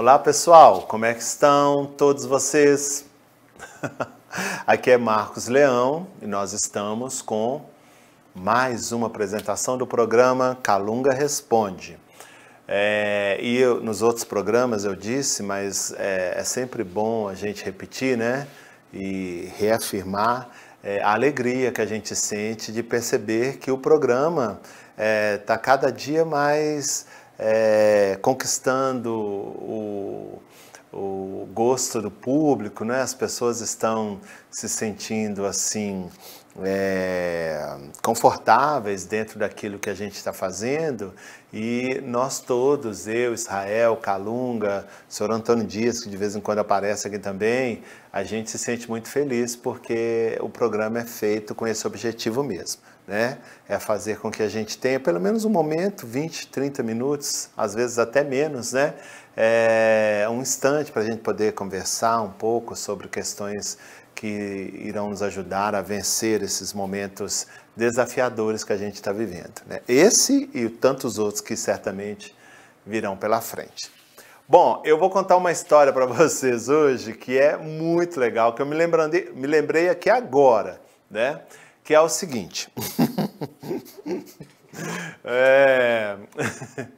Olá pessoal, como é que estão todos vocês? Aqui é Marcos Leão e nós estamos com mais uma apresentação do programa Calunga Responde. É, e eu, nos outros programas eu disse, mas é, é, sempre bom a gente repetir, né? E reafirmar é, a alegria que a gente sente de perceber que o programa está é, cada dia mais é, conquistando o, o gosto do público, né? as pessoas estão se sentindo assim é, confortáveis dentro daquilo que a gente está fazendo e nós todos, eu, Israel, Calunga, Sr. Antônio Dias, que de vez em quando aparece aqui também, a gente se sente muito feliz porque o programa é feito com esse objetivo mesmo, né? É fazer com que a gente tenha pelo menos um momento, 20, 30 minutos, às vezes até menos, né? É, um instante para a gente poder conversar um pouco sobre questões que irão nos ajudar a vencer esses momentos desafiadores que a gente está vivendo. Né? Esse e tantos outros que certamente virão pela frente. Bom, eu vou contar uma história para vocês hoje que é muito legal, que eu me, lembrando, me lembrei aqui agora, né? Que é o seguinte. é...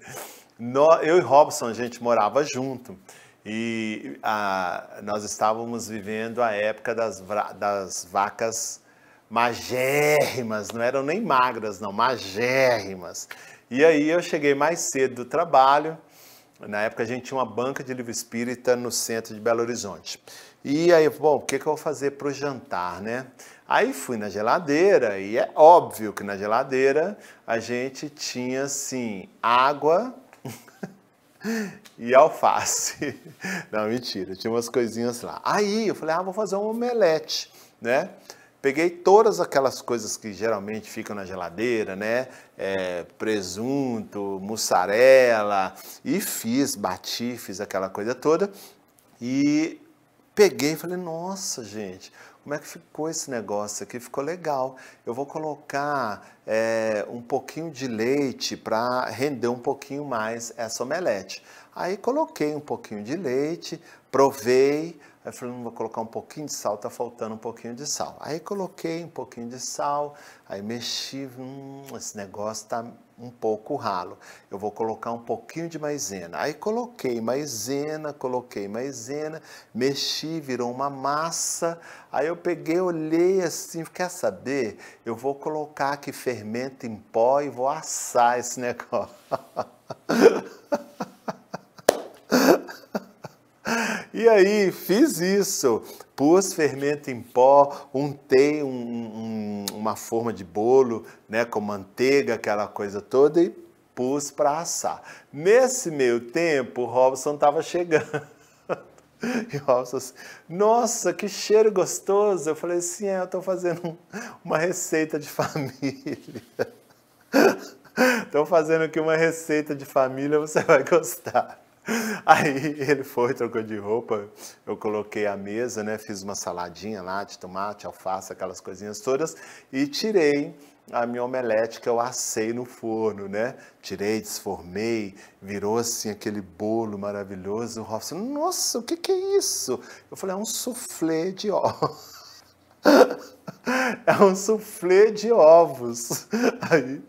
eu e Robson, a gente morava junto. E a, nós estávamos vivendo a época das, das vacas magérrimas, não eram nem magras, não, magérrimas. E aí eu cheguei mais cedo do trabalho. Na época a gente tinha uma banca de livro espírita no centro de Belo Horizonte. E aí, bom, o que, que eu vou fazer para o jantar, né? Aí fui na geladeira e é óbvio que na geladeira a gente tinha assim água e alface. Não, mentira, tinha umas coisinhas lá. Aí eu falei, ah, vou fazer um omelete, né? Peguei todas aquelas coisas que geralmente ficam na geladeira, né? É, presunto, mussarela, e fiz, bati, fiz aquela coisa toda. E peguei e falei, nossa, gente, como é que ficou esse negócio aqui? Ficou legal. Eu vou colocar é, um pouquinho de leite para render um pouquinho mais essa omelete. Aí coloquei um pouquinho de leite, provei, Aí eu falei, não vou colocar um pouquinho de sal, tá faltando um pouquinho de sal. Aí coloquei um pouquinho de sal, aí mexi, hum, esse negócio tá um pouco ralo. Eu vou colocar um pouquinho de maisena. Aí coloquei maisena, coloquei maisena, mexi, virou uma massa. Aí eu peguei, olhei assim, quer saber? Eu vou colocar aqui fermento em pó e vou assar esse negócio. E aí, fiz isso. Pus fermento em pó, untei um, um, uma forma de bolo, né, com manteiga, aquela coisa toda, e pus para assar. Nesse meio tempo, o Robson estava chegando. E o Robson assim, nossa, que cheiro gostoso! Eu falei assim, é, eu estou fazendo uma receita de família. Estou fazendo aqui uma receita de família, você vai gostar. Aí ele foi, trocou de roupa, eu coloquei a mesa, né? Fiz uma saladinha lá de tomate, alface, aquelas coisinhas todas, e tirei a minha omelete que eu assei no forno, né? Tirei, desformei, virou assim aquele bolo maravilhoso. O Robson, nossa, o que, que é isso? Eu falei, é um soufflé de ó. é um soufflé de ovos. Aí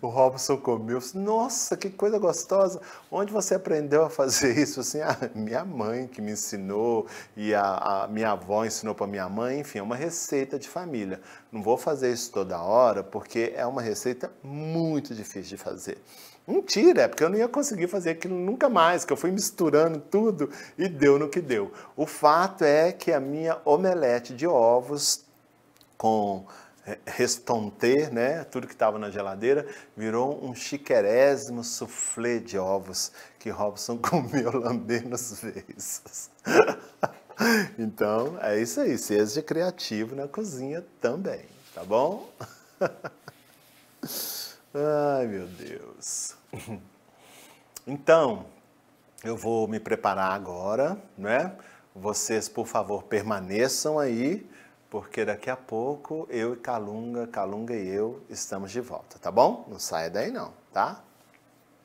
o Robson comeu, assim, nossa, que coisa gostosa. Onde você aprendeu a fazer isso? Assim, a ah, minha mãe que me ensinou e a, a minha avó ensinou para minha mãe, enfim, é uma receita de família. Não vou fazer isso toda hora porque é uma receita muito difícil de fazer. Mentira, é porque eu não ia conseguir fazer aquilo nunca mais, que eu fui misturando tudo e deu no que deu. O fato é que a minha omelete de ovos com é, restonter, né? Tudo que estava na geladeira virou um chiquerésimo soufflé de ovos que Robson comeu lambendo as vezes. então, é isso aí. Seja criativo na cozinha também, tá bom? Ai, meu Deus. Então, eu vou me preparar agora, né? Vocês, por favor, permaneçam aí porque daqui a pouco eu e Calunga, Calunga e eu estamos de volta, tá bom? Não saia daí não, tá?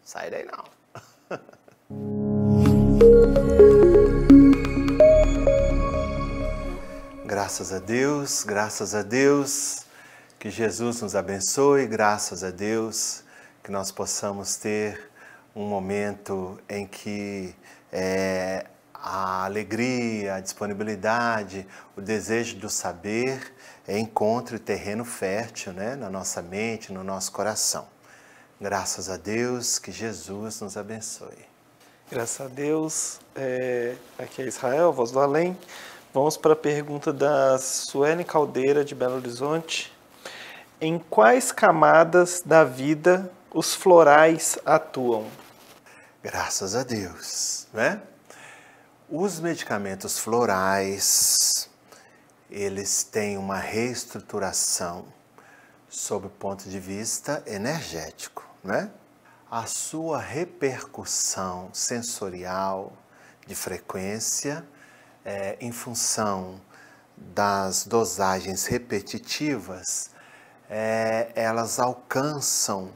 Sai daí não. Graças a Deus, graças a Deus, que Jesus nos abençoe, graças a Deus, que nós possamos ter um momento em que é, a alegria, a disponibilidade, o desejo do saber encontre terreno fértil né, na nossa mente, no nosso coração. Graças a Deus, que Jesus nos abençoe. Graças a Deus, é, aqui é Israel, voz do além. Vamos para a pergunta da Suene Caldeira, de Belo Horizonte. Em quais camadas da vida os florais atuam? Graças a Deus, né? Os medicamentos florais, eles têm uma reestruturação sob o ponto de vista energético, né? A sua repercussão sensorial de frequência é, em função das dosagens repetitivas, é, elas alcançam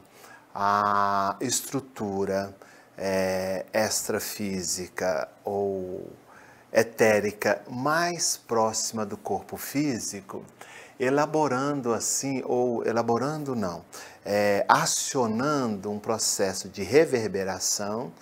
a estrutura é, extrafísica ou etérica mais próxima do corpo físico, elaborando assim, ou elaborando não, é, acionando um processo de reverberação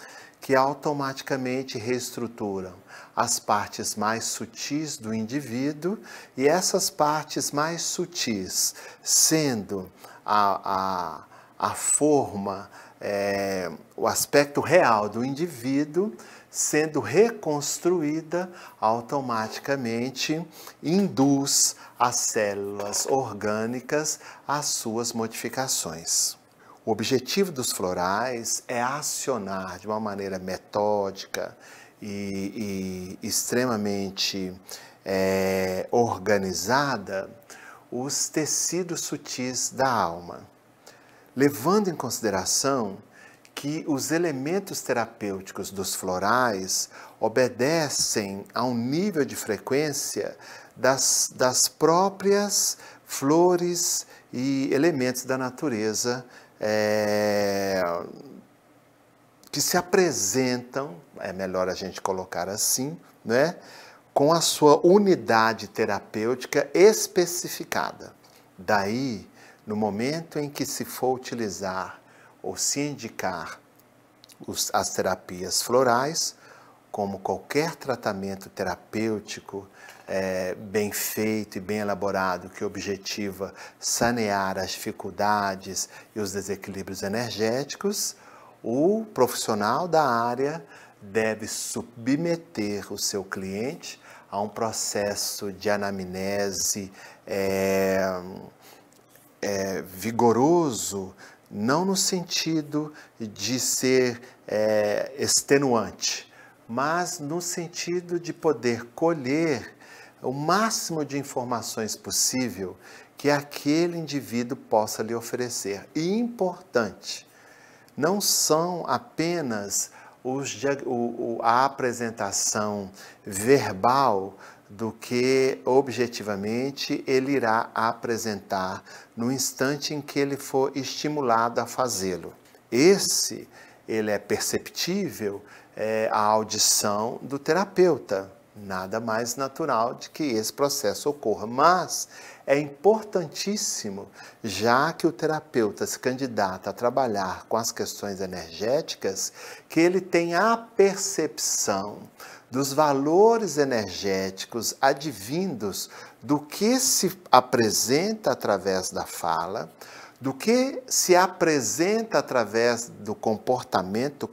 que automaticamente reestruturam as partes mais sutis do indivíduo e essas partes mais sutis sendo a, a, a forma é, o aspecto real do indivíduo sendo reconstruída automaticamente induz as células orgânicas às suas modificações. O objetivo dos florais é acionar de uma maneira metódica e, e extremamente é, organizada os tecidos sutis da alma levando em consideração que os elementos terapêuticos dos florais obedecem a um nível de frequência das, das próprias flores e elementos da natureza é, que se apresentam, é melhor a gente colocar assim, né, com a sua unidade terapêutica especificada. Daí no momento em que se for utilizar ou se indicar os, as terapias florais, como qualquer tratamento terapêutico é, bem feito e bem elaborado que objetiva sanear as dificuldades e os desequilíbrios energéticos, o profissional da área deve submeter o seu cliente a um processo de anamnese. É, é, vigoroso, não no sentido de ser é, extenuante, mas no sentido de poder colher o máximo de informações possível que aquele indivíduo possa lhe oferecer. E importante, não são apenas os, o, a apresentação verbal do que objetivamente ele irá apresentar no instante em que ele for estimulado a fazê-lo. Esse ele é perceptível é, à audição do terapeuta. Nada mais natural de que esse processo ocorra. Mas é importantíssimo, já que o terapeuta se candidata a trabalhar com as questões energéticas, que ele tenha a percepção dos valores energéticos advindos do que se apresenta através da fala, do que se apresenta através do comportamento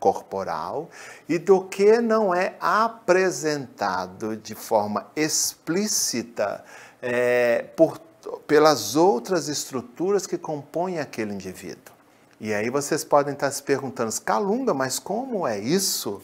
corporal e do que não é apresentado de forma explícita é, por, pelas outras estruturas que compõem aquele indivíduo. E aí vocês podem estar se perguntando, Calunga, mas como é isso?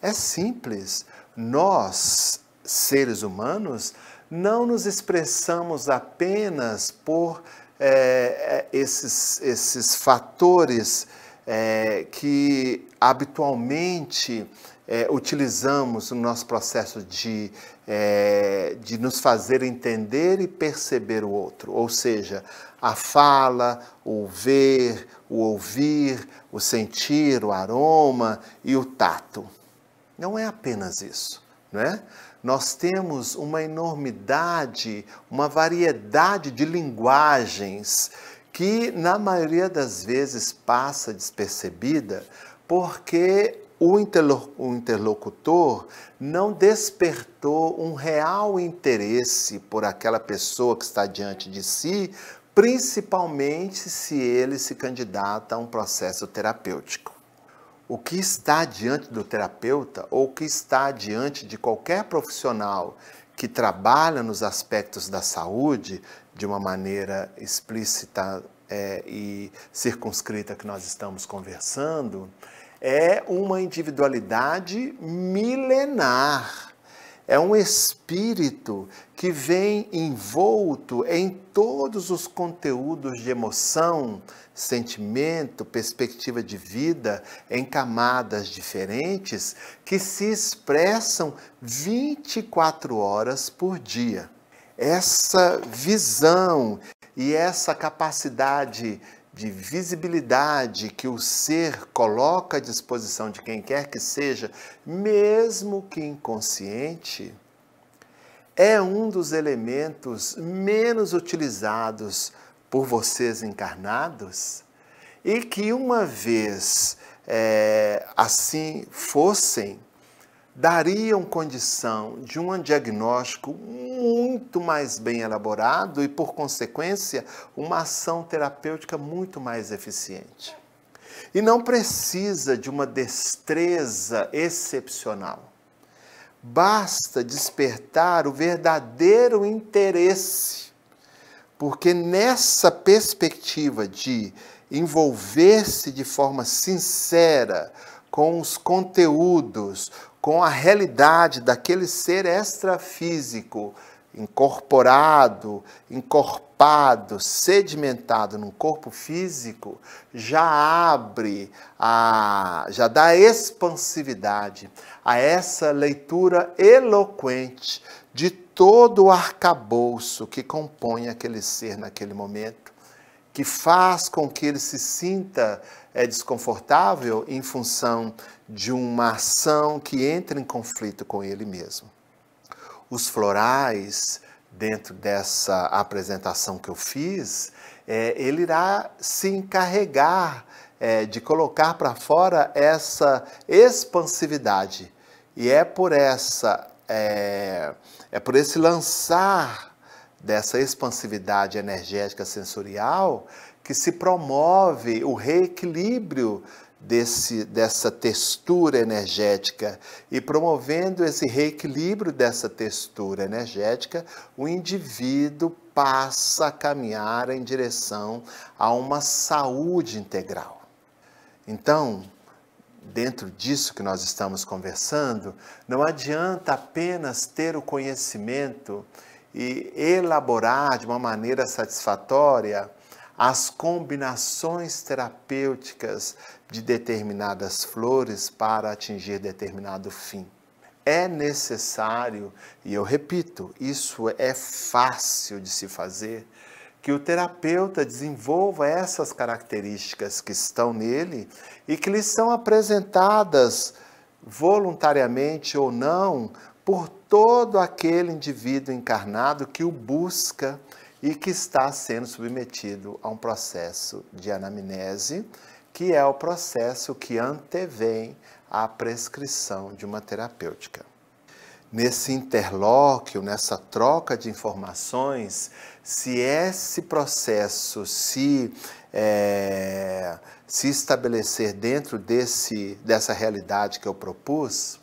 É simples. Nós, seres humanos, não nos expressamos apenas por é, é, esses, esses fatores é, que habitualmente é, utilizamos no nosso processo de, é, de nos fazer entender e perceber o outro, ou seja, a fala, o ver, o ouvir, o sentir, o aroma e o tato. Não é apenas isso, não é? Nós temos uma enormidade, uma variedade de linguagens que na maioria das vezes passa despercebida porque o interlocutor não despertou um real interesse por aquela pessoa que está diante de si, principalmente se ele se candidata a um processo terapêutico. O que está diante do terapeuta ou o que está diante de qualquer profissional que trabalha nos aspectos da saúde de uma maneira explícita é, e circunscrita que nós estamos conversando, é uma individualidade milenar é um espírito que vem envolto em todos os conteúdos de emoção, sentimento, perspectiva de vida, em camadas diferentes, que se expressam 24 horas por dia. Essa visão e essa capacidade de visibilidade que o ser coloca à disposição de quem quer que seja, mesmo que inconsciente, é um dos elementos menos utilizados por vocês encarnados e que, uma vez é, assim fossem, dariam condição de um diagnóstico muito mais bem elaborado e, por consequência, uma ação terapêutica muito mais eficiente. E não precisa de uma destreza excepcional. Basta despertar o verdadeiro interesse, porque nessa perspectiva de envolver-se de forma sincera com os conteúdos, com a realidade daquele ser extrafísico, incorporado, encorpado, sedimentado num corpo físico, já abre, a, já dá expansividade a essa leitura eloquente de todo o arcabouço que compõe aquele ser naquele momento que faz com que ele se sinta é, desconfortável em função de uma ação que entra em conflito com ele mesmo. Os florais, dentro dessa apresentação que eu fiz, é, ele irá se encarregar é, de colocar para fora essa expansividade. E é por essa, é, é por esse lançar dessa expansividade energética sensorial que se promove o reequilíbrio desse, dessa textura energética. E promovendo esse reequilíbrio dessa textura energética, o indivíduo passa a caminhar em direção a uma saúde integral. Então, dentro disso que nós estamos conversando, não adianta apenas ter o conhecimento e elaborar de uma maneira satisfatória as combinações terapêuticas de determinadas flores para atingir determinado fim. É necessário, e eu repito, isso é fácil de se fazer, que o terapeuta desenvolva essas características que estão nele e que lhe são apresentadas voluntariamente ou não por todo aquele indivíduo encarnado que o busca e que está sendo submetido a um processo de anamnese, que é o processo que antevém a prescrição de uma terapêutica. Nesse interlóquio, nessa troca de informações, se esse processo se, é, se estabelecer dentro desse, dessa realidade que eu propus,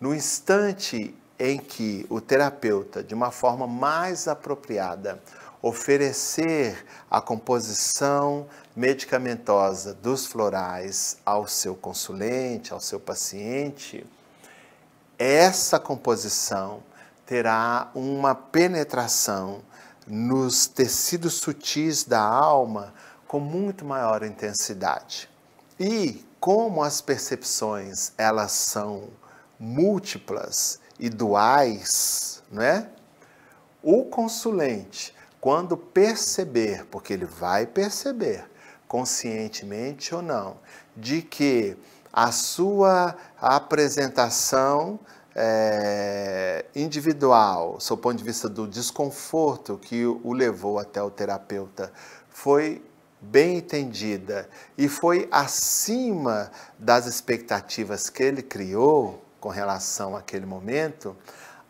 no instante em que o terapeuta, de uma forma mais apropriada, oferecer a composição medicamentosa dos florais ao seu consulente, ao seu paciente, essa composição terá uma penetração nos tecidos sutis da alma com muito maior intensidade. E como as percepções elas são múltiplas e doais, né? O consulente, quando perceber, porque ele vai perceber, conscientemente ou não, de que a sua apresentação é, individual, seu ponto de vista do desconforto que o levou até o terapeuta, foi bem entendida e foi acima das expectativas que ele criou, com relação àquele momento,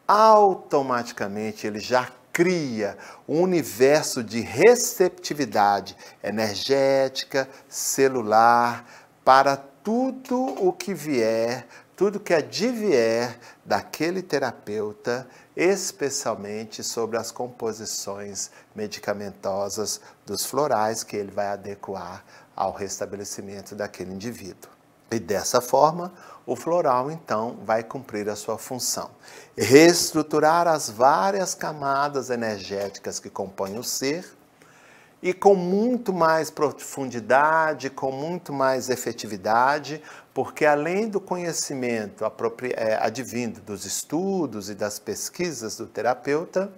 automaticamente ele já cria um universo de receptividade energética, celular, para tudo o que vier, tudo que advier daquele terapeuta, especialmente sobre as composições medicamentosas dos florais que ele vai adequar ao restabelecimento daquele indivíduo. E dessa forma, o floral então vai cumprir a sua função. Reestruturar as várias camadas energéticas que compõem o ser e com muito mais profundidade, com muito mais efetividade, porque além do conhecimento é, advindo dos estudos e das pesquisas do terapeuta,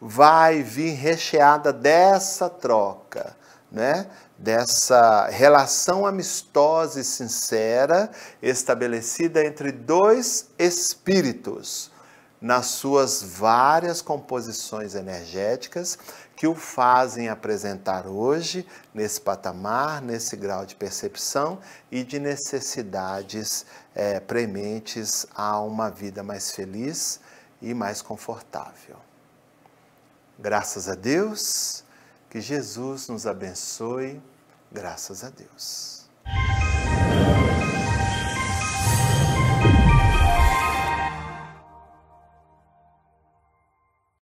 vai vir recheada dessa troca, né? dessa relação amistosa e sincera estabelecida entre dois espíritos nas suas várias composições energéticas que o fazem apresentar hoje nesse patamar, nesse grau de percepção e de necessidades é, prementes a uma vida mais feliz e mais confortável. Graças a Deus que Jesus nos abençoe. Graças a Deus.